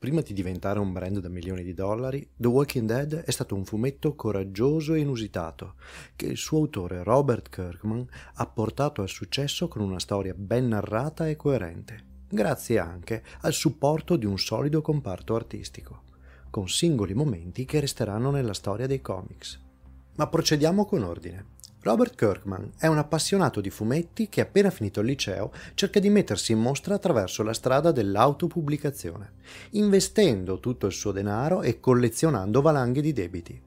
Prima di diventare un brand da milioni di dollari, The Walking Dead è stato un fumetto coraggioso e inusitato, che il suo autore Robert Kirkman ha portato al successo con una storia ben narrata e coerente, grazie anche al supporto di un solido comparto artistico, con singoli momenti che resteranno nella storia dei comics. Ma procediamo con ordine. Robert Kirkman è un appassionato di fumetti che appena finito il liceo cerca di mettersi in mostra attraverso la strada dell'autopubblicazione, investendo tutto il suo denaro e collezionando valanghe di debiti.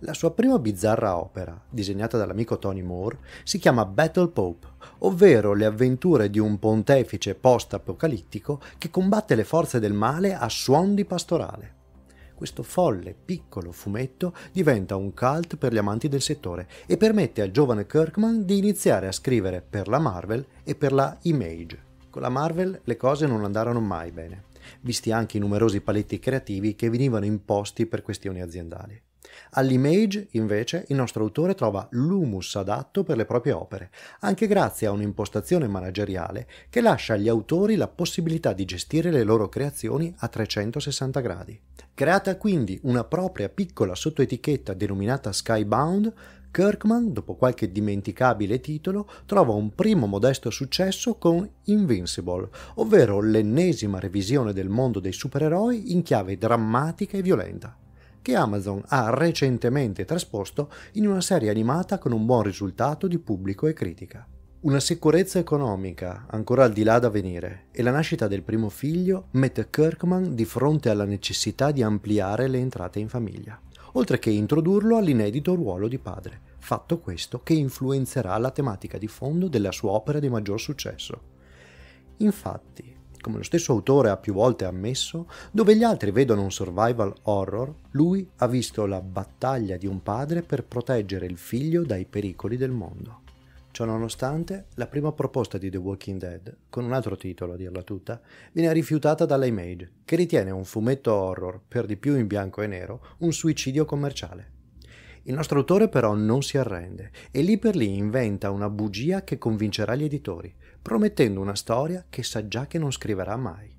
La sua prima bizzarra opera, disegnata dall'amico Tony Moore, si chiama Battle Pope, ovvero le avventure di un pontefice post-apocalittico che combatte le forze del male a suon di pastorale questo folle piccolo fumetto diventa un cult per gli amanti del settore e permette al giovane Kirkman di iniziare a scrivere per la Marvel e per la Image. Con la Marvel le cose non andarono mai bene, visti anche i numerosi paletti creativi che venivano imposti per questioni aziendali. All'image, invece, il nostro autore trova l'humus adatto per le proprie opere, anche grazie a un'impostazione manageriale che lascia agli autori la possibilità di gestire le loro creazioni a 360 gradi. Creata quindi una propria piccola sottoetichetta denominata Skybound, Kirkman, dopo qualche dimenticabile titolo, trova un primo modesto successo con Invincible, ovvero l'ennesima revisione del mondo dei supereroi in chiave drammatica e violenta che Amazon ha recentemente trasposto in una serie animata con un buon risultato di pubblico e critica. Una sicurezza economica ancora al di là da venire e la nascita del primo figlio mette Kirkman di fronte alla necessità di ampliare le entrate in famiglia, oltre che introdurlo all'inedito ruolo di padre, fatto questo che influenzerà la tematica di fondo della sua opera di maggior successo. Infatti, come lo stesso autore ha più volte ammesso, dove gli altri vedono un survival horror, lui ha visto la battaglia di un padre per proteggere il figlio dai pericoli del mondo. Ciononostante, la prima proposta di The Walking Dead, con un altro titolo a dirla tutta, viene rifiutata dalla Image, che ritiene un fumetto horror, per di più in bianco e nero, un suicidio commerciale. Il nostro autore però non si arrende e lì per lì inventa una bugia che convincerà gli editori, promettendo una storia che sa già che non scriverà mai.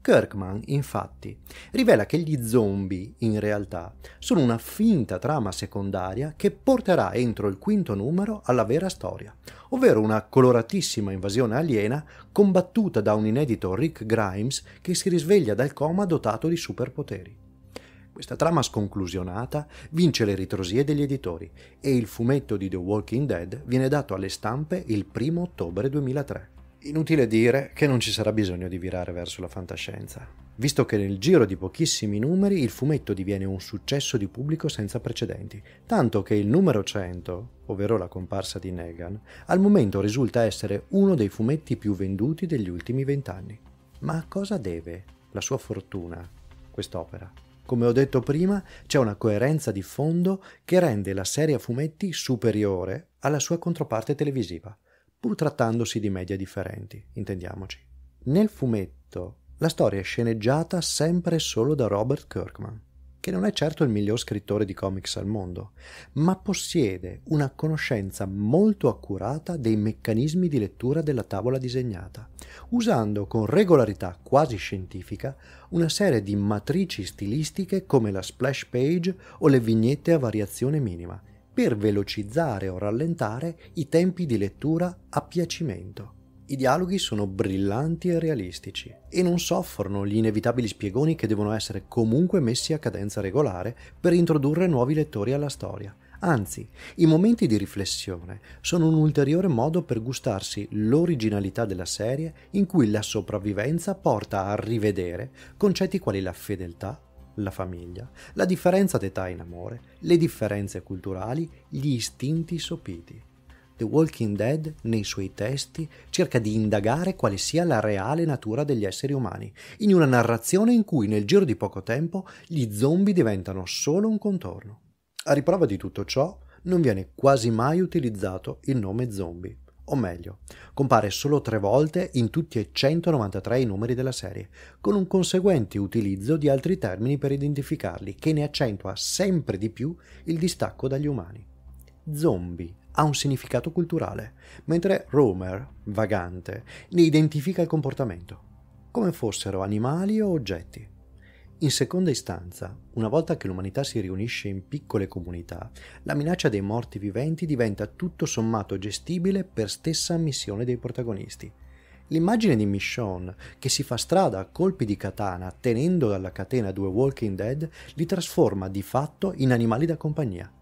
Kirkman, infatti, rivela che gli zombie, in realtà, sono una finta trama secondaria che porterà entro il quinto numero alla vera storia, ovvero una coloratissima invasione aliena combattuta da un inedito Rick Grimes che si risveglia dal coma dotato di superpoteri. Questa trama sconclusionata vince le ritrosie degli editori e il fumetto di The Walking Dead viene dato alle stampe il 1 ottobre 2003. Inutile dire che non ci sarà bisogno di virare verso la fantascienza, visto che nel giro di pochissimi numeri il fumetto diviene un successo di pubblico senza precedenti, tanto che il numero 100, ovvero la comparsa di Negan, al momento risulta essere uno dei fumetti più venduti degli ultimi vent'anni. Ma a cosa deve la sua fortuna quest'opera? Come ho detto prima, c'è una coerenza di fondo che rende la serie a fumetti superiore alla sua controparte televisiva, pur trattandosi di media differenti, intendiamoci. Nel fumetto, la storia è sceneggiata sempre e solo da Robert Kirkman che non è certo il miglior scrittore di comics al mondo, ma possiede una conoscenza molto accurata dei meccanismi di lettura della tavola disegnata, usando con regolarità quasi scientifica una serie di matrici stilistiche come la splash page o le vignette a variazione minima, per velocizzare o rallentare i tempi di lettura a piacimento. I dialoghi sono brillanti e realistici e non soffrono gli inevitabili spiegoni che devono essere comunque messi a cadenza regolare per introdurre nuovi lettori alla storia. Anzi, i momenti di riflessione sono un ulteriore modo per gustarsi l'originalità della serie in cui la sopravvivenza porta a rivedere concetti quali la fedeltà, la famiglia, la differenza d'età in amore, le differenze culturali, gli istinti sopiti. The Walking Dead, nei suoi testi, cerca di indagare quale sia la reale natura degli esseri umani, in una narrazione in cui nel giro di poco tempo gli zombie diventano solo un contorno. A riprova di tutto ciò, non viene quasi mai utilizzato il nome zombie o meglio, compare solo tre volte in tutti e 193 i numeri della serie, con un conseguente utilizzo di altri termini per identificarli, che ne accentua sempre di più il distacco dagli umani. Zombie ha un significato culturale, mentre Romer, vagante, ne identifica il comportamento, come fossero animali o oggetti. In seconda istanza, una volta che l'umanità si riunisce in piccole comunità, la minaccia dei morti viventi diventa tutto sommato gestibile per stessa missione dei protagonisti. L'immagine di Michonne, che si fa strada a colpi di katana tenendo dalla catena due Walking Dead, li trasforma di fatto in animali da compagnia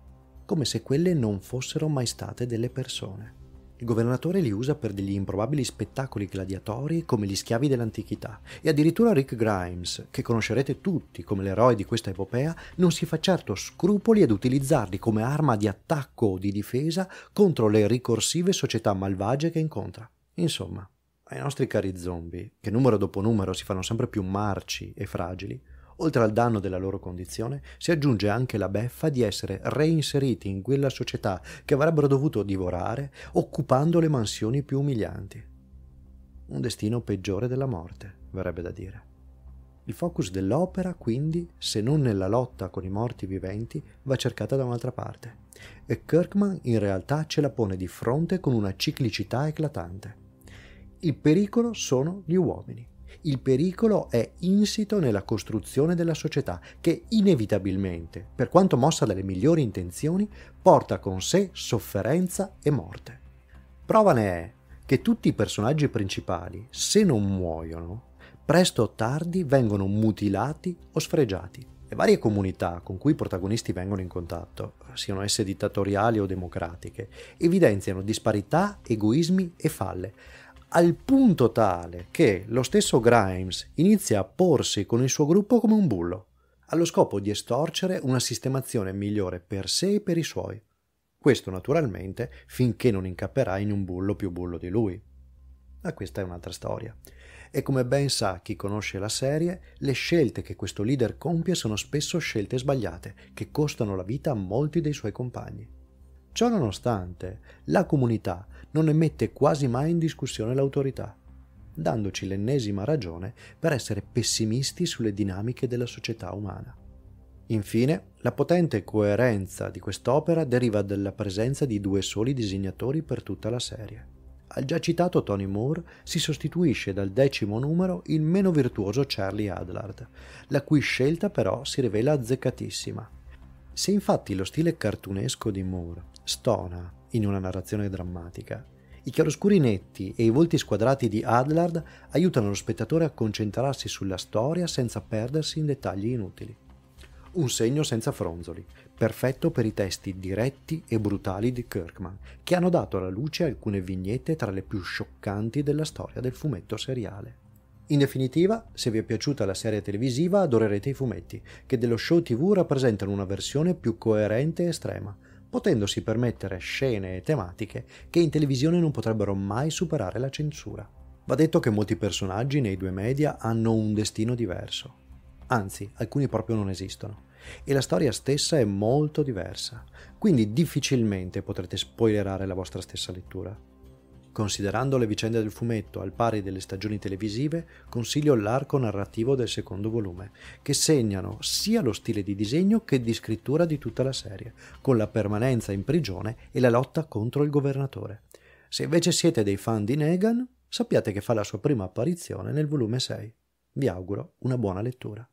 come se quelle non fossero mai state delle persone. Il governatore li usa per degli improbabili spettacoli gladiatori come gli schiavi dell'antichità e addirittura Rick Grimes, che conoscerete tutti come l'eroe di questa epopea, non si fa certo scrupoli ad utilizzarli come arma di attacco o di difesa contro le ricorsive società malvagie che incontra. Insomma, ai nostri cari zombie, che numero dopo numero si fanno sempre più marci e fragili, Oltre al danno della loro condizione, si aggiunge anche la beffa di essere reinseriti in quella società che avrebbero dovuto divorare occupando le mansioni più umilianti. Un destino peggiore della morte, verrebbe da dire. Il focus dell'opera, quindi, se non nella lotta con i morti viventi, va cercata da un'altra parte. E Kirkman in realtà ce la pone di fronte con una ciclicità eclatante. Il pericolo sono gli uomini il pericolo è insito nella costruzione della società che inevitabilmente, per quanto mossa dalle migliori intenzioni, porta con sé sofferenza e morte. Prova ne è che tutti i personaggi principali, se non muoiono, presto o tardi vengono mutilati o sfregiati. Le varie comunità con cui i protagonisti vengono in contatto, siano esse dittatoriali o democratiche, evidenziano disparità, egoismi e falle, al punto tale che lo stesso Grimes inizia a porsi con il suo gruppo come un bullo, allo scopo di estorcere una sistemazione migliore per sé e per i suoi. Questo naturalmente finché non incapperà in un bullo più bullo di lui. Ma questa è un'altra storia. E come ben sa chi conosce la serie, le scelte che questo leader compie sono spesso scelte sbagliate, che costano la vita a molti dei suoi compagni. Ciononostante, la comunità non ne mette quasi mai in discussione l'autorità, dandoci l'ennesima ragione per essere pessimisti sulle dinamiche della società umana. Infine, la potente coerenza di quest'opera deriva dalla presenza di due soli disegnatori per tutta la serie. Al già citato Tony Moore si sostituisce dal decimo numero il meno virtuoso Charlie Adlard, la cui scelta però si rivela azzeccatissima. Se infatti lo stile cartunesco di Moore stona in una narrazione drammatica. I chiaroscuri netti e i volti squadrati di Adlard aiutano lo spettatore a concentrarsi sulla storia senza perdersi in dettagli inutili. Un segno senza fronzoli, perfetto per i testi diretti e brutali di Kirkman, che hanno dato alla luce alcune vignette tra le più scioccanti della storia del fumetto seriale. In definitiva, se vi è piaciuta la serie televisiva adorerete i fumetti, che dello show TV rappresentano una versione più coerente e estrema, potendosi permettere scene e tematiche che in televisione non potrebbero mai superare la censura. Va detto che molti personaggi nei due media hanno un destino diverso, anzi alcuni proprio non esistono, e la storia stessa è molto diversa, quindi difficilmente potrete spoilerare la vostra stessa lettura. Considerando le vicende del fumetto al pari delle stagioni televisive, consiglio l'arco narrativo del secondo volume, che segnano sia lo stile di disegno che di scrittura di tutta la serie, con la permanenza in prigione e la lotta contro il governatore. Se invece siete dei fan di Negan, sappiate che fa la sua prima apparizione nel volume 6. Vi auguro una buona lettura.